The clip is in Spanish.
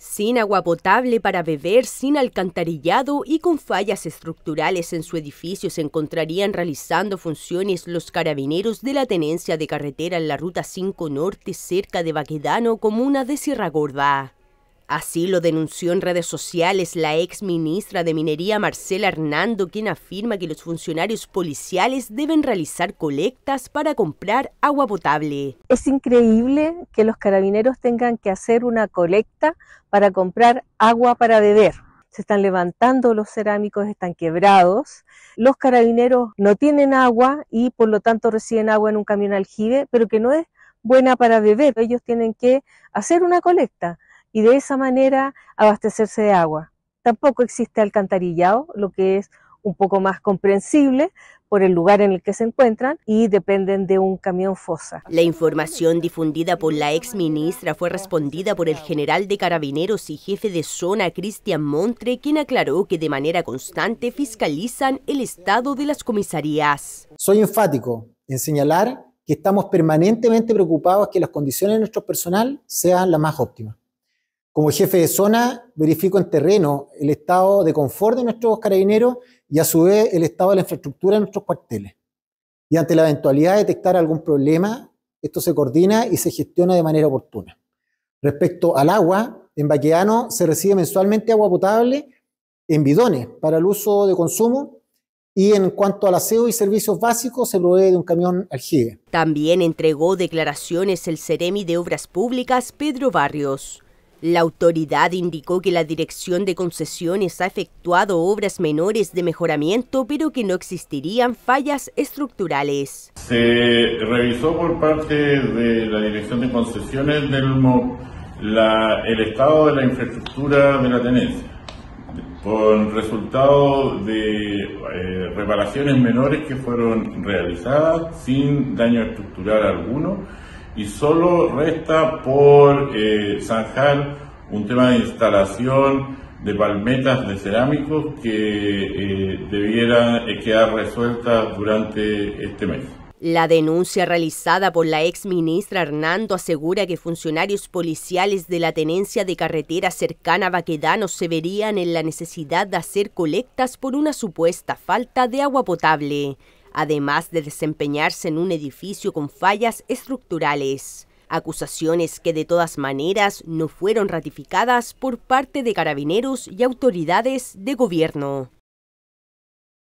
sin agua potable para beber, sin alcantarillado y con fallas estructurales en su edificio se encontrarían realizando funciones los carabineros de la tenencia de carretera en la Ruta 5 Norte cerca de Baquedano, comuna de Sierra Gorda. Así lo denunció en redes sociales la ex ministra de Minería Marcela Hernando, quien afirma que los funcionarios policiales deben realizar colectas para comprar agua potable. Es increíble que los carabineros tengan que hacer una colecta para comprar agua para beber. Se están levantando los cerámicos, están quebrados. Los carabineros no tienen agua y por lo tanto reciben agua en un camión aljibe, pero que no es buena para beber. Ellos tienen que hacer una colecta y de esa manera abastecerse de agua. Tampoco existe alcantarillado, lo que es un poco más comprensible por el lugar en el que se encuentran y dependen de un camión fosa. La información difundida por la ex ministra fue respondida por el general de carabineros y jefe de zona Cristian Montre, quien aclaró que de manera constante fiscalizan el estado de las comisarías. Soy enfático en señalar que estamos permanentemente preocupados que las condiciones de nuestro personal sean las más óptimas. Como jefe de zona, verifico en terreno el estado de confort de nuestros carabineros y a su vez el estado de la infraestructura de nuestros cuarteles. Y ante la eventualidad de detectar algún problema, esto se coordina y se gestiona de manera oportuna. Respecto al agua, en Baqueano se recibe mensualmente agua potable en bidones para el uso de consumo y en cuanto al aseo y servicios básicos, se provee de un camión aljibe. También entregó declaraciones el Ceremi de Obras Públicas, Pedro Barrios. La autoridad indicó que la Dirección de Concesiones ha efectuado obras menores de mejoramiento, pero que no existirían fallas estructurales. Se revisó por parte de la Dirección de Concesiones del MOP el estado de la infraestructura de la tenencia, con resultado de eh, reparaciones menores que fueron realizadas sin daño estructural alguno y solo resta por eh, Sanjal un tema de instalación de palmetas de cerámicos que eh, debieran eh, quedar resueltas durante este mes. La denuncia realizada por la ex ministra Hernando asegura que funcionarios policiales de la tenencia de carretera cercana a Baquedano se verían en la necesidad de hacer colectas por una supuesta falta de agua potable además de desempeñarse en un edificio con fallas estructurales. Acusaciones que de todas maneras no fueron ratificadas por parte de carabineros y autoridades de gobierno.